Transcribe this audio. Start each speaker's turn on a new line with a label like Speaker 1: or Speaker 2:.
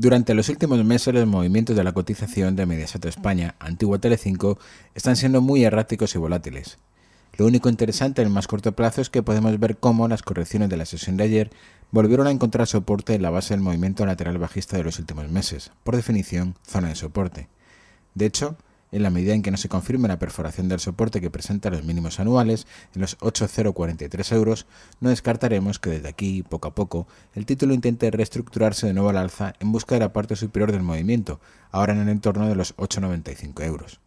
Speaker 1: Durante los últimos meses los movimientos de la cotización de Mediaset España, antigua Telecinco, están siendo muy erráticos y volátiles. Lo único interesante en el más corto plazo es que podemos ver cómo las correcciones de la sesión de ayer volvieron a encontrar soporte en la base del movimiento lateral bajista de los últimos meses, por definición, zona de soporte. De hecho, en la medida en que no se confirme la perforación del soporte que presenta los mínimos anuales en los 8,043 euros, no descartaremos que desde aquí, poco a poco, el título intente reestructurarse de nuevo al alza en busca de la parte superior del movimiento, ahora en el entorno de los 8,95 euros.